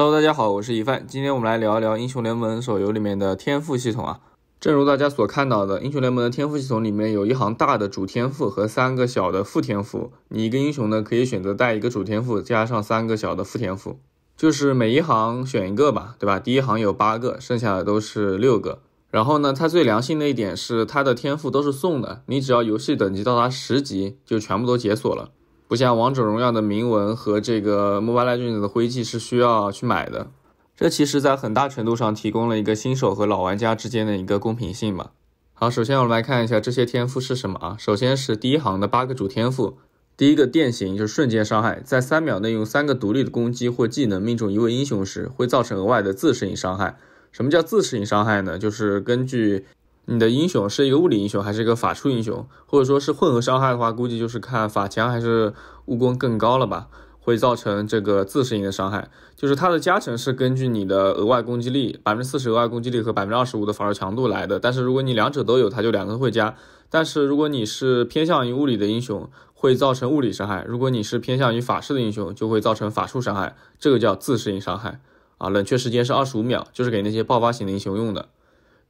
Hello，大家好，我是一范。今天我们来聊一聊英雄联盟手游里面的天赋系统啊。正如大家所看到的，英雄联盟的天赋系统里面有一行大的主天赋和三个小的副天赋。你一个英雄呢，可以选择带一个主天赋加上三个小的副天赋，就是每一行选一个吧，对吧？第一行有八个，剩下的都是六个。然后呢，它最良心的一点是它的天赋都是送的，你只要游戏等级到达十级就全部都解锁了。不像王者荣耀的铭文和这个 g 巴拉 d 子的徽记是需要去买的，这其实在很大程度上提供了一个新手和老玩家之间的一个公平性嘛。好，首先我们来看一下这些天赋是什么啊？首先是第一行的八个主天赋，第一个电刑就是瞬间伤害，在三秒内用三个独立的攻击或技能命中一位英雄时，会造成额外的自适应伤害。什么叫自适应伤害呢？就是根据你的英雄是一个物理英雄还是一个法术英雄，或者说是混合伤害的话，估计就是看法强还是物攻更高了吧，会造成这个自适应的伤害，就是它的加成是根据你的额外攻击力百分之四十额外攻击力和百分之二十五的法术强度来的，但是如果你两者都有，它就两个会加，但是如果你是偏向于物理的英雄，会造成物理伤害，如果你是偏向于法式的英雄，就会造成法术伤害，这个叫自适应伤害，啊，冷却时间是二十五秒，就是给那些爆发型的英雄用的。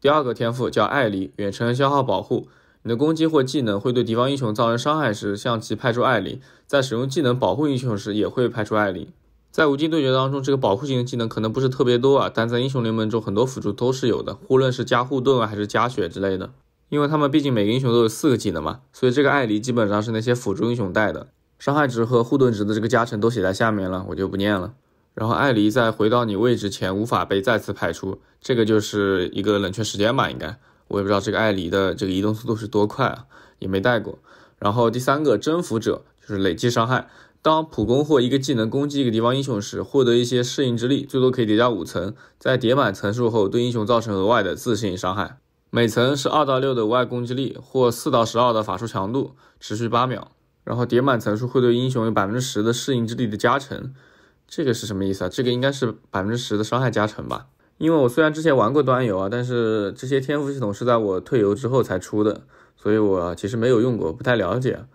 第二个天赋叫艾黎，远程消耗保护。你的攻击或技能会对敌方英雄造成伤害时，向其派出艾黎；在使用技能保护英雄时，也会派出艾黎。在无尽对决当中，这个保护型的技能可能不是特别多啊，但在英雄联盟中，很多辅助都是有的，无论是加护盾啊，还是加血之类的。因为他们毕竟每个英雄都有四个技能嘛，所以这个艾黎基本上是那些辅助英雄带的。伤害值和护盾值的这个加成都写在下面了，我就不念了。然后艾黎在回到你位置前无法被再次派出，这个就是一个冷却时间吧？应该我也不知道这个艾黎的这个移动速度是多快啊，也没带过。然后第三个征服者就是累计伤害，当普攻或一个技能攻击一个敌方英雄时，获得一些适应之力，最多可以叠加五层，在叠满层数后对英雄造成额外的自适应伤害，每层是二到六的额外攻击力或四到十二的法术强度，持续八秒。然后叠满层数会对英雄有百分之十的适应之力的加成。这个是什么意思啊？这个应该是百分之十的伤害加成吧？因为我虽然之前玩过端游啊，但是这些天赋系统是在我退游之后才出的，所以我其实没有用过，不太了解。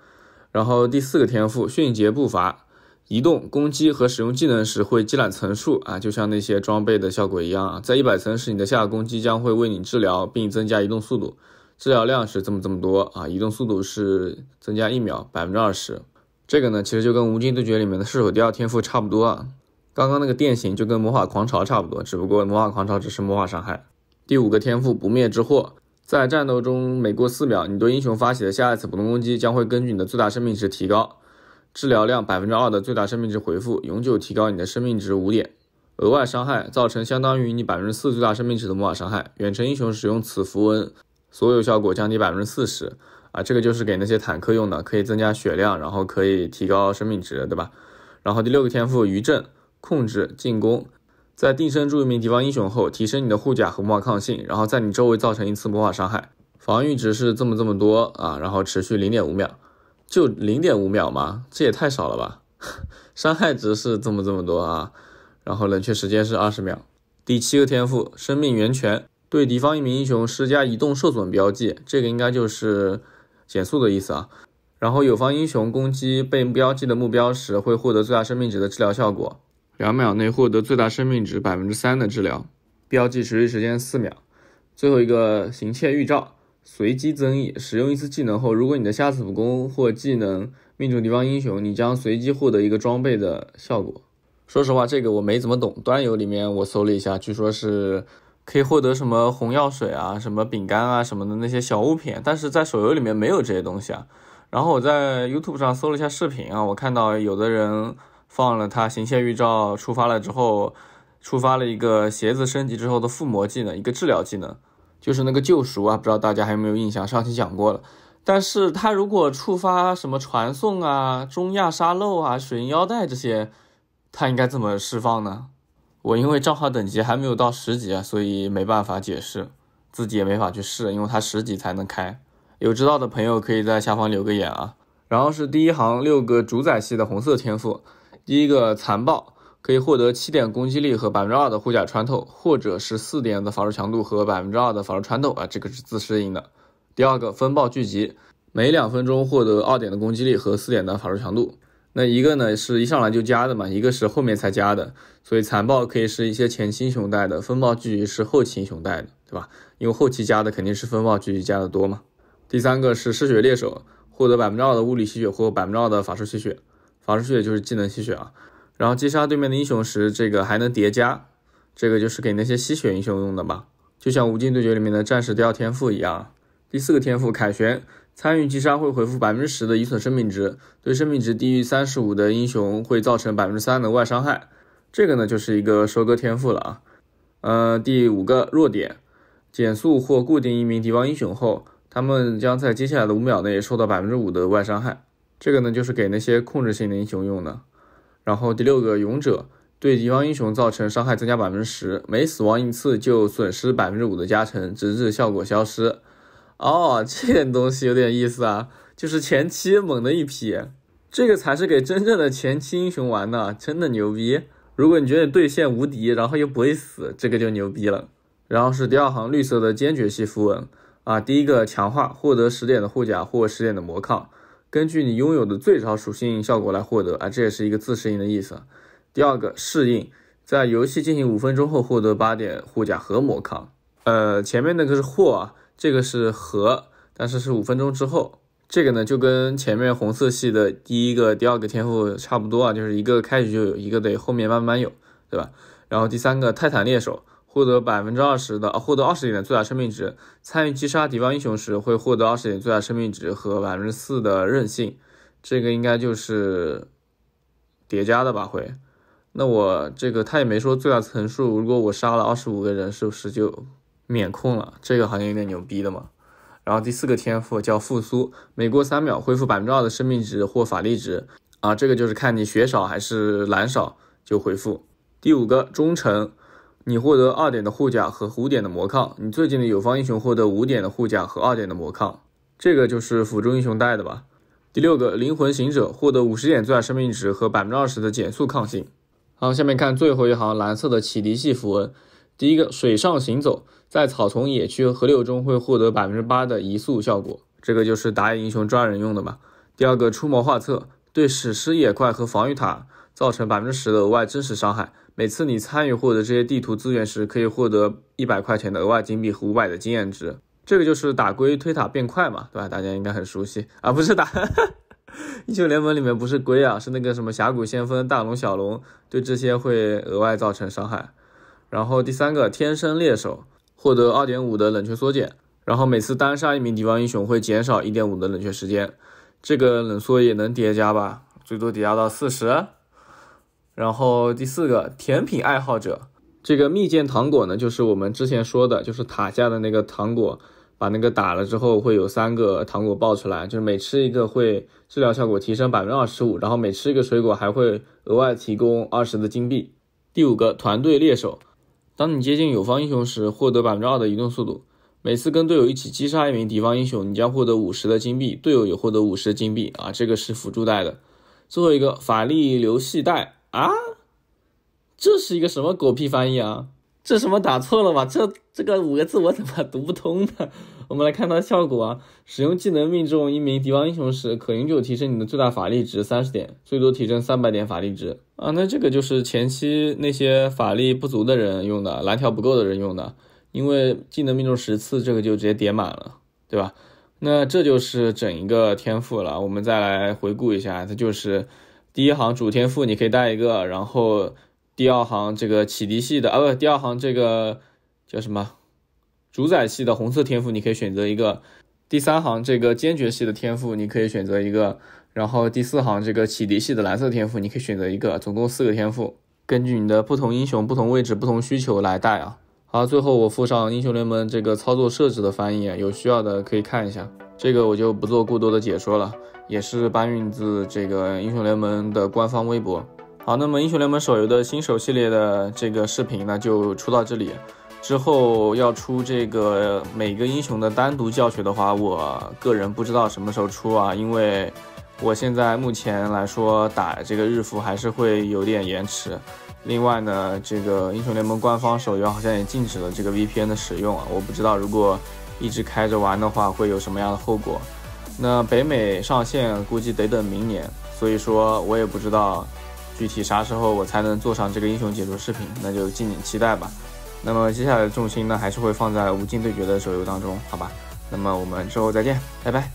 然后第四个天赋，迅捷步伐，移动、攻击和使用技能时会积攒层数啊，就像那些装备的效果一样，啊，在一百层时，你的下攻击将会为你治疗并增加移动速度，治疗量是这么这么多啊，移动速度是增加一秒百分之二十。这个呢，其实就跟《无尽对决》里面的射手第二天赋差不多啊。刚刚那个电刑就跟魔法狂潮差不多，只不过魔法狂潮只是魔法伤害。第五个天赋不灭之祸，在战斗中每过四秒，你对英雄发起的下一次普通攻击将会根据你的最大生命值提高治疗量百分之二的最大生命值回复，永久提高你的生命值五点，额外伤害造成相当于你百分之四最大生命值的魔法伤害。远程英雄使用此符文，所有效果降低百分之四十。啊，这个就是给那些坦克用的，可以增加血量，然后可以提高生命值，对吧？然后第六个天赋余震控制进攻，在定身住一名敌方英雄后，提升你的护甲和魔法抗性，然后在你周围造成一次魔法伤害，防御值是这么这么多啊，然后持续零点五秒，就零点五秒吗？这也太少了吧？伤害值是这么这么多啊，然后冷却时间是二十秒。第七个天赋生命源泉，对敌方一名英雄施加移动受损标记，这个应该就是。减速的意思啊，然后友方英雄攻击被标记的目标时，会获得最大生命值的治疗效果，两秒内获得最大生命值百分之三的治疗，标记持续时间四秒。最后一个行窃预兆，随机增益，使用一次技能后，如果你的下次普攻或技能命中敌方英雄，你将随机获得一个装备的效果。说实话，这个我没怎么懂，端游里面我搜了一下，据说是。可以获得什么红药水啊，什么饼干啊，什么的那些小物品，但是在手游里面没有这些东西啊。然后我在 YouTube 上搜了一下视频啊，我看到有的人放了他行窃预兆触发了之后，触发了一个鞋子升级之后的附魔技能，一个治疗技能，就是那个救赎啊，不知道大家还有没有印象？上期讲过了。但是他如果触发什么传送啊、中亚沙漏啊、水银腰带这些，他应该怎么释放呢？我因为账号等级还没有到十级啊，所以没办法解释，自己也没法去试，因为它十级才能开。有知道的朋友可以在下方留个言啊。然后是第一行六个主宰系的红色天赋，第一个残暴可以获得七点攻击力和百分之二的护甲穿透，或者是四点的法术强度和百分之二的法术穿透啊，这个是自适应的。第二个风暴聚集，每两分钟获得二点的攻击力和四点的法术强度。那一个呢是一上来就加的嘛，一个是后面才加的，所以残暴可以是一些前期英雄带的，风暴聚集是后期英雄带的，对吧？因为后期加的肯定是风暴聚集加的多嘛。第三个是嗜血猎手，获得百分之二的物理吸血或百分之二的法术吸血，法术吸血就是技能吸血啊。然后击杀对面的英雄时，这个还能叠加，这个就是给那些吸血英雄用的嘛，就像无尽对决里面的战士第二天赋一样。第四个天赋凯旋。参与击杀会回复百分之十的已损生命值，对生命值低于三十五的英雄会造成百分之三的外伤害。这个呢就是一个收割天赋了啊。呃，第五个弱点，减速或固定一名敌方英雄后，他们将在接下来的五秒内受到百分之五的外伤害。这个呢就是给那些控制性的英雄用的。然后第六个勇者，对敌方英雄造成伤害增加百分之十，每死亡一次就损失百分之五的加成，直至效果消失。哦，这点东西有点意思啊，就是前期猛的一批，这个才是给真正的前期英雄玩的，真的牛逼。如果你觉得对线无敌，然后又不会死，这个就牛逼了。然后是第二行绿色的坚决系符文啊，第一个强化获得十点的护甲或十点的魔抗，根据你拥有的最少属性效果来获得啊，这也是一个自适应的意思。第二个适应，在游戏进行五分钟后获得八点护甲和魔抗。呃，前面那个是获啊。这个是和，但是是五分钟之后。这个呢，就跟前面红色系的第一个、第二个天赋差不多啊，就是一个开局就有，一个得后面慢慢有，对吧？然后第三个泰坦猎手获得百分之二十的，获得二十点的最大生命值，参与击杀敌方英雄时会获得二十点最大生命值和百分之四的韧性。这个应该就是叠加的吧？会？那我这个他也没说最大层数，如果我杀了二十五个人，是不是就？免控了，这个好像有点牛逼的嘛。然后第四个天赋叫复苏，每过三秒恢复百分之二的生命值或法力值，啊，这个就是看你血少还是蓝少就回复。第五个忠诚，你获得二点的护甲和五点的魔抗，你最近的友方英雄获得五点的护甲和二点的魔抗，这个就是辅助英雄带的吧。第六个灵魂行者获得五十点最大生命值和百分之二十的减速抗性。好，下面看最后一行蓝色的启迪系符文。第一个水上行走，在草丛、野区和河流中会获得百分之八的移速效果，这个就是打野英雄抓人用的嘛。第二个出谋划策，对史诗野怪和防御塔造成百分之十的额外真实伤害，每次你参与获得这些地图资源时，可以获得一百块钱的额外金币和五百的经验值，这个就是打龟推塔变快嘛，对吧？大家应该很熟悉啊，不是打，英雄联盟里面不是龟啊，是那个什么峡谷先锋、大龙、小龙，对这些会额外造成伤害。然后第三个天生猎手获得二点五的冷却缩减，然后每次单杀一名敌方英雄会减少一点五的冷却时间，这个冷缩也能叠加吧，最多叠加到四十。然后第四个甜品爱好者，这个蜜饯糖果呢，就是我们之前说的，就是塔下的那个糖果，把那个打了之后会有三个糖果爆出来，就是每吃一个会治疗效果提升百分之二十五，然后每吃一个水果还会额外提供二十的金币。第五个团队猎手。当你接近友方英雄时，获得百分之二的移动速度。每次跟队友一起击杀一名敌方英雄，你将获得五十的金币，队友也获得五十的金币。啊，这个是辅助带的。最后一个法力流系带啊，这是一个什么狗屁翻译啊？这什么打错了吧？这这个五个字我怎么读不通呢？我们来看它效果啊，使用技能命中一名敌方英雄时，可永久提升你的最大法力值三十点，最多提升三百点法力值啊。那这个就是前期那些法力不足的人用的，蓝条不够的人用的，因为技能命中十次，这个就直接叠满了，对吧？那这就是整一个天赋了。我们再来回顾一下，它就是第一行主天赋你可以带一个，然后。第二行这个启迪系的啊不，第二行这个叫什么主宰系的红色天赋你可以选择一个，第三行这个坚决系的天赋你可以选择一个，然后第四行这个启迪系的蓝色天赋你可以选择一个，总共四个天赋，根据你的不同英雄、不同位置、不同需求来带啊。好，最后我附上英雄联盟这个操作设置的翻译，有需要的可以看一下，这个我就不做过多的解说了，也是搬运自这个英雄联盟的官方微博。好，那么英雄联盟手游的新手系列的这个视频呢，就出到这里。之后要出这个每个英雄的单独教学的话，我个人不知道什么时候出啊，因为我现在目前来说打这个日服还是会有点延迟。另外呢，这个英雄联盟官方手游好像也禁止了这个 VPN 的使用啊，我不知道如果一直开着玩的话会有什么样的后果。那北美上线估计得等明年，所以说我也不知道。具体啥时候我才能做上这个英雄解说视频，那就敬请期待吧。那么接下来的重心呢，还是会放在无尽对决的手游当中，好吧。那么我们之后再见，拜拜。